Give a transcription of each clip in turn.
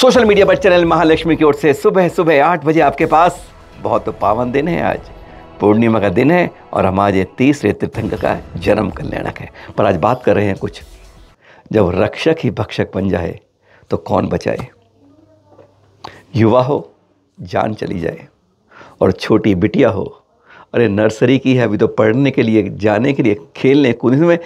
Social media पर channel Mahalakshmi की ओर से सुबह सुबह आठ बजे आपके पास बहुत तो पावन दिन है आज पूर्णिमा का दिन है और हम आज तीसरे तीर्थंक का जन्म कल्याणक है पर आज बात कर रहे हैं कुछ जब रक्षक ही भक्षक बन जाए तो कौन बचाए युवा हो जान चली जाए और छोटी बिटिया हो अरे नर्सरी की है अभी तो पढ़ने के लिए जाने के लिए खेलने कूदने में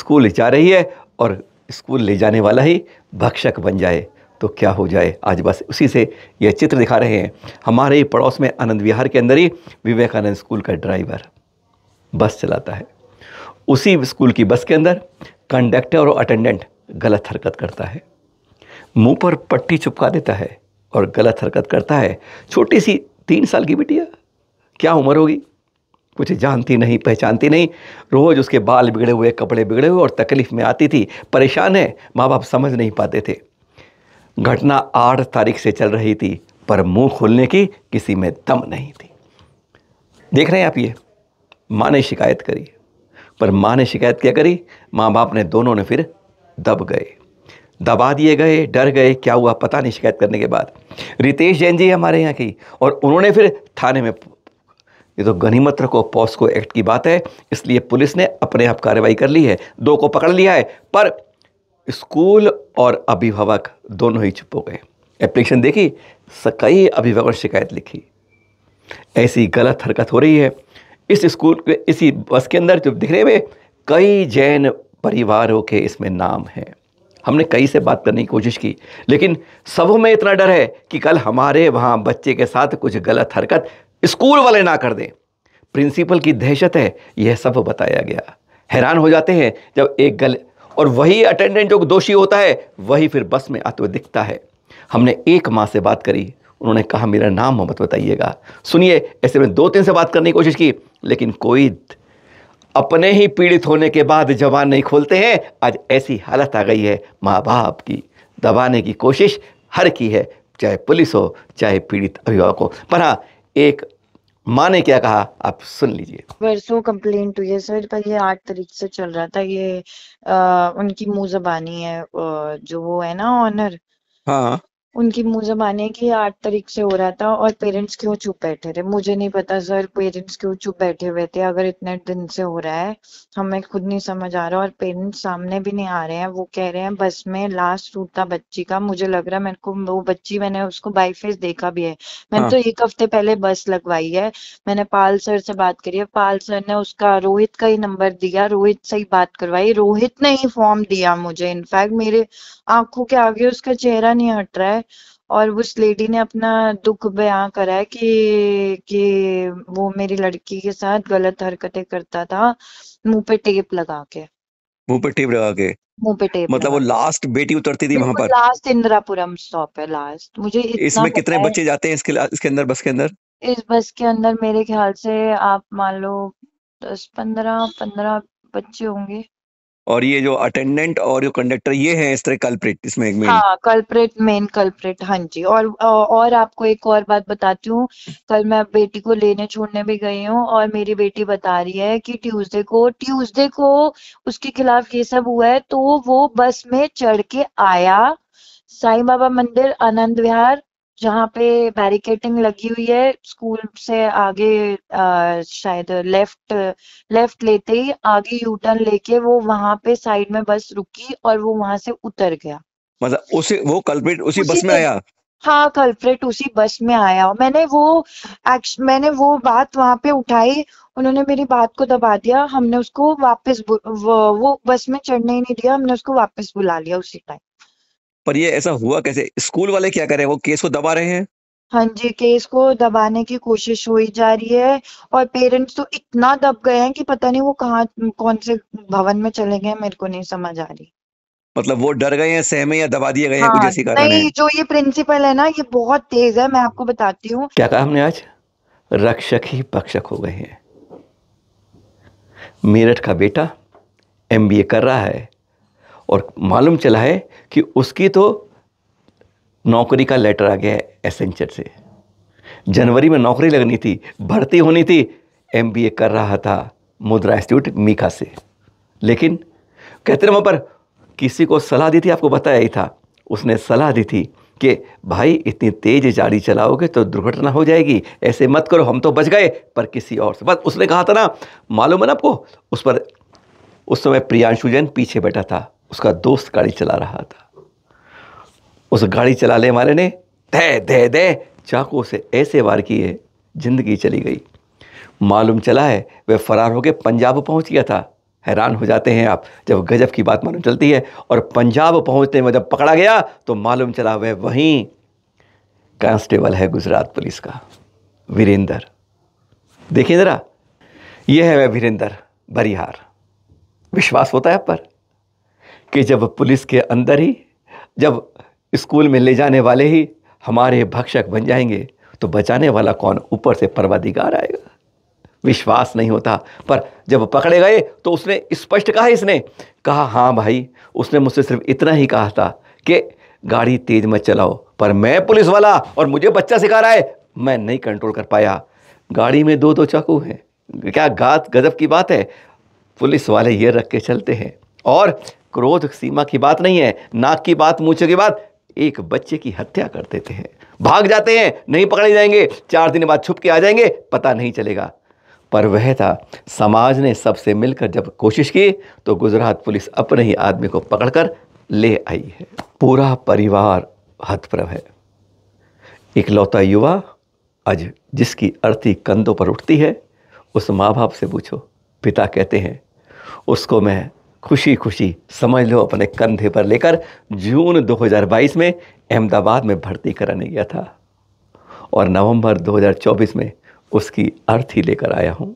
स्कूल जा रही है और स्कूल ले जाने वाला ही भक्षक बन जाए तो क्या हो जाए आज बस उसी से यह चित्र दिखा रहे हैं हमारे पड़ोस में आनंद विहार के अंदर ही विवेकानंद स्कूल का ड्राइवर बस चलाता है उसी स्कूल की बस के अंदर कंडक्टर और अटेंडेंट गलत हरकत करता है मुंह पर पट्टी चिपका देता है और गलत हरकत करता है छोटी सी तीन साल की बिटिया क्या उम्र होगी कुछ जानती नहीं पहचानती नहीं रोज़ उसके बाल बिगड़े हुए कपड़े बिगड़े हुए और तकलीफ़ में आती थी परेशान है माँ बाप समझ नहीं पाते थे घटना आठ तारीख से चल रही थी पर मुंह खोलने की किसी में दम नहीं थी देख रहे हैं आप ये माँ ने शिकायत करी पर माँ ने शिकायत क्या करी माँ बाप ने दोनों ने फिर दब गए दबा दिए गए डर गए क्या हुआ पता नहीं शिकायत करने के बाद रितेश जैन जी हमारे यहाँ की और उन्होंने फिर थाने में ये तो गनीमत रखो पॉस्को एक्ट की बात है इसलिए पुलिस ने अपने आप कार्रवाई कर ली है दो को पकड़ लिया है पर स्कूल और अभिभावक दोनों ही चुप हो गए एप्लीकेशन देखी कई अभिभावक शिकायत लिखी ऐसी गलत हरकत हो रही है इस स्कूल के इसी बस के अंदर जो दिख रहे हुए कई जैन परिवारों के इसमें नाम हैं हमने कई से बात करने की कोशिश की लेकिन सबों में इतना डर है कि कल हमारे वहाँ बच्चे के साथ कुछ गलत हरकत स्कूल वाले ना कर दें प्रिंसिपल की दहशत है यह सब बताया गया हैरान हो जाते हैं जब एक गल और वही अटेंडेंट जो दोषी होता है वही फिर बस में आते हुए दिखता है हमने एक माँ से बात करी उन्होंने कहा मेरा नाम मोहम्मद बताइएगा सुनिए ऐसे में दो तीन से बात करने की कोशिश की लेकिन कोई अपने ही पीड़ित होने के बाद जवान नहीं खोलते हैं आज ऐसी हालत आ गई है माँ बाप की दबाने की कोशिश हर की है चाहे पुलिस हो चाहे पीड़ित अभिभावक हो पर हाँ एक माँ ने क्या कहा आप सुन लीजिए वर्षों कंप्लेंट हुई है सर पर ये आठ तारीख से चल रहा था ये आ, उनकी मुंह जबानी है जो वो है ना ऑनर हाँ उनकी मुझे माने कि आठ तारीख से हो रहा था और पेरेंट्स क्यों चुप बैठे थे मुझे नहीं पता सर पेरेंट्स क्यों चुप बैठे हुए थे अगर इतने दिन से हो रहा है हमें खुद नहीं समझ आ रहा और पेरेंट्स सामने भी नहीं आ रहे हैं वो कह रहे हैं बस में लास्ट रूट था बच्ची का मुझे लग रहा है मेरे को वो बच्ची मैंने उसको बाई फेस देखा भी है मैंने हाँ। तो एक हफ्ते पहले बस लगवाई है मैंने पाल सर से बात करी है पाल सर ने उसका रोहित का ही नंबर दिया रोहित से ही बात करवाई रोहित ने ही फॉर्म दिया मुझे इनफैक्ट मेरे आंखों के आगे उसका चेहरा नहीं हट रहा है और उस लेडी ने अपना दुख बयां करा है कि कि वो मेरी लड़की के साथ गलत हरकतें करता था मुंह पे टेप लगा के मुंह पे टेप लगा के मुंह पे टेप मतलब वो लास्ट बेटी उतरती थी वहां पर लास्ट इंदिरापुरम स्टॉप है लास्ट मुझे इसमें कितने बच्चे जाते हैं इसके इसके अंदर बस के अंदर इस बस के अंदर मेरे ख्याल से आप मान लो दस पंद्रह पंद्रह बच्चे होंगे और ये जो अटेंडेंट और जो कंडक्टर ये हैं इस तरह कल्प्रेट इसमें एक मेन हाँ कल्प्रेट मेन कल्प्रेट हाँ जी और और आपको एक और बात बताती हूँ कल मैं बेटी को लेने छोड़ने भी गई हूँ और मेरी बेटी बता रही है कि ट्यूसडे को ट्यूसडे को उसके खिलाफ ये सब हुआ है तो वो बस में चढ़ के आया साई बाबा मंदिर आनंद विहार जहाँ पे बैरिकेटिंग लगी हुई है स्कूल से आगे आ, शायद लेफ्ट लेफ्ट लेते ही आगे यू टर्न लेके वो वहां पे साइड में बस रुकी और वो वहां से उतर गया मतलब उसी वो कल्प्रेट उसी, उसी बस में आया हाँ कल्प्रेट उसी बस में आया मैंने वो एक्च, मैंने वो बात वहां पे उठाई उन्होंने मेरी बात को दबा दिया हमने उसको वापस वो, वो बस में चढ़ने ही नहीं दिया हमने उसको वापस बुला लिया उसी टाइम पर ये ऐसा हुआ कैसे स्कूल वाले क्या करे वो केस को दबा रहे हैं हाँ जी केस को दबाने की कोशिश हो ही जा रही है और पेरेंट्स तो इतना दब गए हैं कि पता नहीं वो कहाँ कौन से भवन में चले गए मेरे को नहीं समझ आ रही मतलब वो डर गए हैं सहमे या दबा दिए गए हैं हाँ, कुछ ऐसी कारण नहीं जो ये प्रिंसिपल है ना ये बहुत तेज है मैं आपको बताती हूँ क्या कहा हमने आज रक्षक ही भक्षक हो गए हैं मेरठ का बेटा एमबीए कर रहा है और मालूम चला है कि उसकी तो नौकरी का लेटर आ गया है एसेंचर से जनवरी में नौकरी लगनी थी भर्ती होनी थी एम कर रहा था मुद्रा इंस्टीट्यूट मीका से लेकिन कहते वहाँ पर किसी को सलाह दी थी आपको बताया ही था उसने सलाह दी थी कि भाई इतनी तेज गाड़ी चलाओगे तो दुर्घटना हो जाएगी ऐसे मत करो हम तो बच गए पर किसी और से बस उसने कहा था ना मालूम है ना आपको उस पर उस समय प्रियांशु जैन पीछे बैठा था उसका दोस्त गाड़ी चला रहा था उस गाड़ी चलाने वाले ने दे दे दे चाकू से ऐसे वार किए जिंदगी चली गई मालूम चला है वह फरार होकर पंजाब पहुंच गया था हैरान हो जाते हैं आप जब गजब की बात मालूम चलती है और पंजाब पहुंचते में जब पकड़ा गया तो मालूम चला वह वहीं कांस्टेबल है गुजरात पुलिस का वीरेंद्र देखिए ज़रा यह है वह वीरेंद्र बरिहार विश्वास होता है आप पर कि जब पुलिस के अंदर ही जब स्कूल में ले जाने वाले ही हमारे भक्षक बन जाएंगे तो बचाने वाला कौन ऊपर से परवाधिकार आएगा विश्वास नहीं होता पर जब पकड़े गए तो उसने स्पष्ट कहा इसने कहा हाँ भाई उसने मुझसे सिर्फ इतना ही कहा था कि गाड़ी तेज मत चलाओ पर मैं पुलिस वाला और मुझे बच्चा सिखा रहा है मैं नहीं कंट्रोल कर पाया गाड़ी में दो दो चाकू हैं क्या गात गजब की बात है पुलिस वाले ये रख के चलते हैं और क्रोध सीमा की बात नहीं है नाक की बात मूछे की बात एक बच्चे की हत्या कर देते हैं भाग जाते हैं नहीं पकड़े जाएंगे चार दिन बाद छुप के आ जाएंगे पता नहीं चलेगा पर वह था समाज ने सबसे मिलकर जब कोशिश की तो गुजरात पुलिस अपने ही आदमी को पकड़कर ले आई है पूरा परिवार हतप्रभ है इकलौता युवा आज जिसकी अर्थी कंधों पर उठती है उस माँ बाप से पूछो पिता कहते हैं उसको मैं खुशी खुशी समझ लो अपने कंधे पर लेकर जून 2022 में अहमदाबाद में भर्ती कराने गया था और नवंबर 2024 में उसकी अर्थी लेकर आया हूँ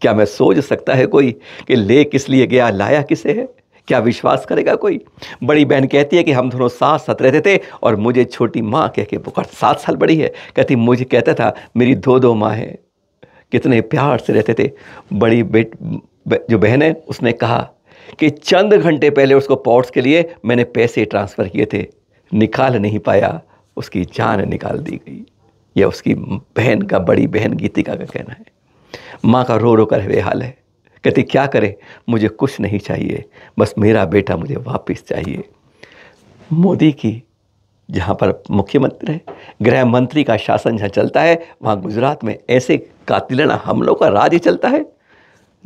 क्या मैं सोच सकता है कोई कि ले किस लिए गया लाया किसे है क्या विश्वास करेगा कोई बड़ी बहन कहती है कि हम दोनों साथ साथ रहते थे और मुझे छोटी माँ कह के बुखार सात साल बड़ी है कहती मुझे कहता था मेरी दो दो माँ है कितने प्यार से रहते थे बड़ी बेट जो बहन है उसने कहा कि चंद घंटे पहले उसको पॉट्स के लिए मैंने पैसे ट्रांसफ़र किए थे निकाल नहीं पाया उसकी जान निकाल दी गई यह उसकी बहन का बड़ी बहन गीतिका का कहना है माँ का रो रो कर वे हाल है कहती क्या करें मुझे कुछ नहीं चाहिए बस मेरा बेटा मुझे वापस चाहिए मोदी की जहाँ पर मुख्यमंत्री है गृह मंत्री का शासन जहाँ चलता है वहाँ गुजरात में ऐसे कातिलना हमलों का राज चलता है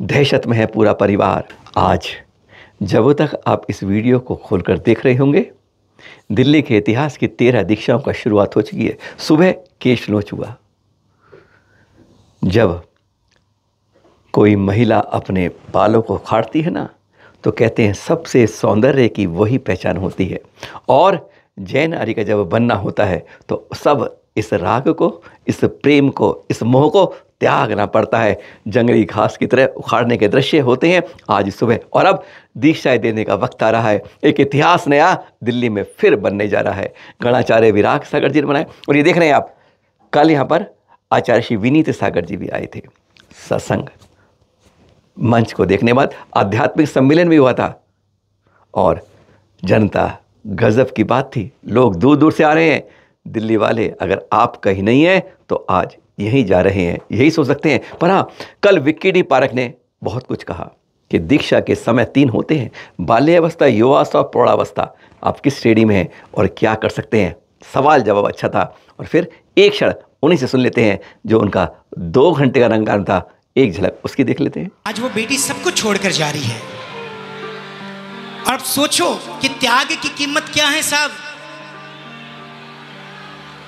दहशत में है पूरा परिवार आज जब तक आप इस वीडियो को खोलकर देख रहे होंगे दिल्ली के इतिहास की तेरह दीक्षाओं का शुरुआत हो चुकी है सुबह केश नोच हुआ जब कोई महिला अपने बालों को उखाड़ती है ना तो कहते हैं सबसे सौंदर्य की वही पहचान होती है और जैन आर्य का जब बनना होता है तो सब इस राग को इस प्रेम को इस मोह को त्यागना पड़ता है जंगली घास की तरह उखाड़ने के दृश्य होते हैं आज सुबह और अब दीक्षाएं देने का वक्त आ रहा है एक इतिहास नया दिल्ली में फिर बनने जा रहा है गणाचार्य विराग सागर जी ने बनाए और ये देख रहे हैं आप कल यहाँ पर आचार्य श्री विनीत सागर जी भी आए थे सत्संग मंच को देखने बाद आध्यात्मिक सम्मेलन भी हुआ था और जनता गजब की बात थी लोग दूर दूर से आ रहे हैं दिल्ली वाले अगर आप कहीं नहीं हैं तो आज यही जा रहे हैं यही सोच सकते हैं पर हाँ कल विक्की डी पारक ने बहुत कुछ कहा कि दीक्षा के समय तीन होते हैं बाल्यावस्था युवावस्था और प्रौढ़ावस्था आप किस श्रेणी में हैं और क्या कर सकते हैं सवाल जवाब अच्छा था और फिर एक क्षण उन्हीं से सुन लेते हैं जो उनका दो घंटे का रंगान था एक झलक उसकी देख लेते हैं आज वो बेटी सब कुछ छोड़कर जा रही है और सोचो कि त्याग की कीमत क्या है साहब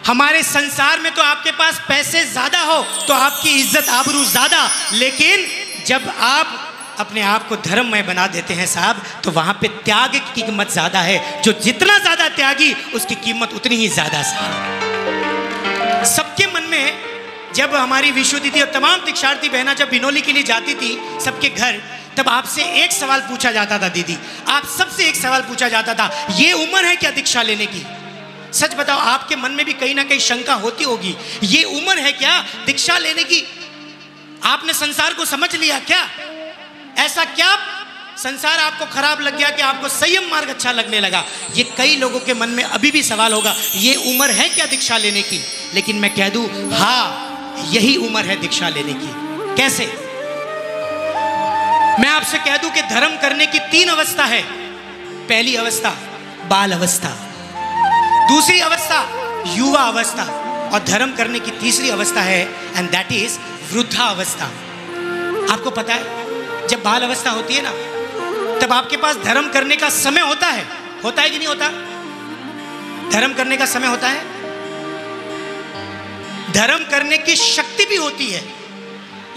हमारे संसार में तो आपके पास पैसे ज़्यादा हो तो आपकी इज्जत आबरू ज़्यादा लेकिन जब आप अपने आप को धर्ममय बना देते हैं साहब तो वहाँ पे त्याग की कीमत ज़्यादा है जो जितना ज़्यादा त्यागी उसकी कीमत उतनी ही ज़्यादा साहब सबके मन में जब हमारी विश्व थी और तमाम दीक्षार्थी बहना जब बिनोली के लिए जाती थी सबके घर तब आपसे एक सवाल पूछा जाता था दीदी आप सबसे एक सवाल पूछा जाता था ये उम्र है क्या दीक्षा लेने की सच बताओ आपके मन में भी कहीं ना कहीं शंका होती होगी ये उम्र है क्या दीक्षा लेने की आपने संसार को समझ लिया क्या ऐसा क्या संसार आपको खराब लग गया कि आपको संयम मार्ग अच्छा लगने लगा ये कई लोगों के मन में अभी भी सवाल होगा ये उम्र है क्या दीक्षा लेने की लेकिन मैं कह दूं हा यही उम्र है दीक्षा लेने की कैसे मैं आपसे कह दूं कि धर्म करने की तीन अवस्था है पहली अवस्था बाल अवस्था दूसरी अवस्था युवा अवस्था और धर्म करने की तीसरी अवस्था है एंड दैट इज वृद्धा अवस्था आपको पता है जब बाल अवस्था होती है ना तब आपके पास धर्म करने का समय होता है होता है कि नहीं होता धर्म करने का समय होता है धर्म करने की शक्ति भी होती है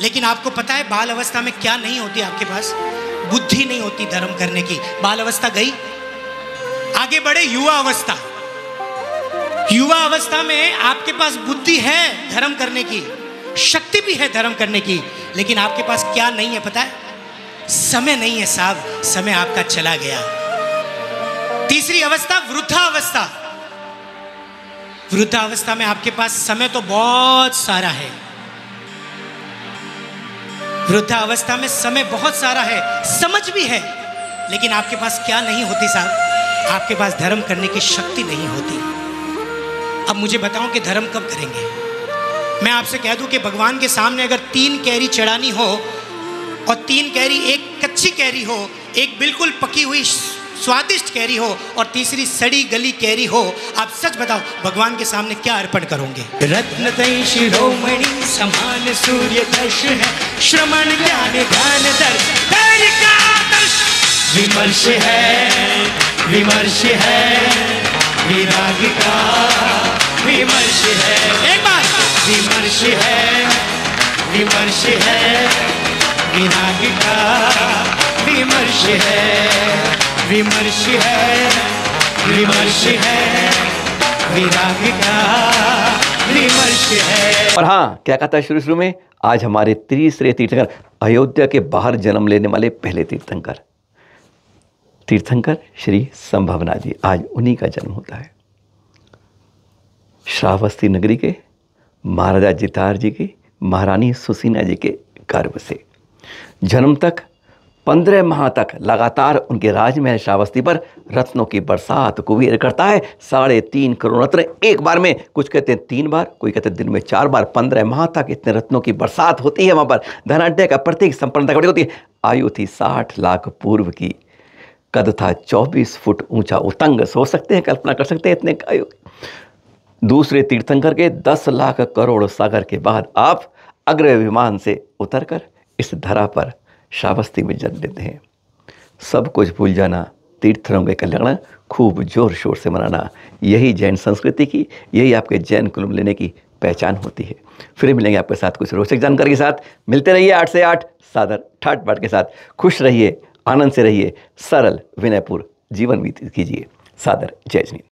लेकिन आपको पता है बाल अवस्था में क्या नहीं होती आपके पास बुद्धि नहीं होती धर्म करने की बाल अवस्था गई आगे बढ़े युवा अवस्था युवा अवस्था में आपके पास बुद्धि है धर्म करने की शक्ति भी है धर्म करने की लेकिन आपके पास क्या नहीं है पता है समय नहीं है साहब समय आपका चला गया तीसरी अवस्था वृद्धा अवस्था वृद्धा अवस्था में आपके पास समय तो बहुत सारा है वृद्धा अवस्था में समय बहुत सारा है समझ भी है लेकिन आपके पास क्या नहीं होती साहब आपके पास धर्म करने की शक्ति नहीं होती अब मुझे बताओ कि धर्म कब करेंगे मैं आपसे कह दूं कि भगवान के सामने अगर तीन कैरी चढ़ानी हो और तीन कैरी एक कच्ची कैरी हो एक बिल्कुल पकी हुई स्वादिष्ट कैरी हो और तीसरी सड़ी गली कैरी हो आप सच बताओ भगवान के सामने क्या अर्पण करोगे रत्न शिरोमणि समान सूर्य दर्शन श्रमण ज्ञान ज्ञान विमर्श है विमर्श है विराग का विमर्श है एक बार विमर्श है विमर्श है बिना गिटार विमर्श है विमर्श है विमर्श है बिना गिटार और हाँ क्या कहता है शुरू शुरू में आज हमारे तीसरे तीर्थंकर अयोध्या के बाहर जन्म लेने वाले पहले तीर्थंकर तीर्थंकर श्री संभवना जी आज उन्हीं का जन्म होता है श्रावस्ती नगरी के महाराजा जितार जी के महारानी सुसीना जी के गर्भ से जन्म तक पंद्रह माह तक लगातार उनके में श्रावस्ती पर रत्नों की बरसात कुबेर करता है साढ़े तीन करोड़ रत्न एक बार में कुछ कहते हैं तीन बार कोई कहते हैं दिन में चार बार पंद्रह माह तक इतने रत्नों की बरसात होती है वहाँ पर धनाढ़ का प्रत्येक संपन्नता घटी होती है आयु थी साठ लाख पूर्व की कद था चौबीस फुट ऊंचा उतंग सो सकते हैं कल्पना कर सकते हैं इतने आयु दूसरे तीर्थंकर के दस लाख करोड़ सागर के बाद आप अग्र विमान से उतरकर इस धरा पर शावस्ती में जन्म लेते हैं सब कुछ भूल जाना तीर्थरों के कल्याण खूब जोर शोर से मनाना यही जैन संस्कृति की यही आपके जैन कुलम लेने की पहचान होती है फिर मिलेंगे आपके साथ कुछ रोचक जानकारी के साथ मिलते रहिए आठ से आठ सादर ठाट बाट के साथ खुश रहिए आनंद से रहिए सरल विनयपुर जीवन व्यतीत कीजिए सादर जय जनी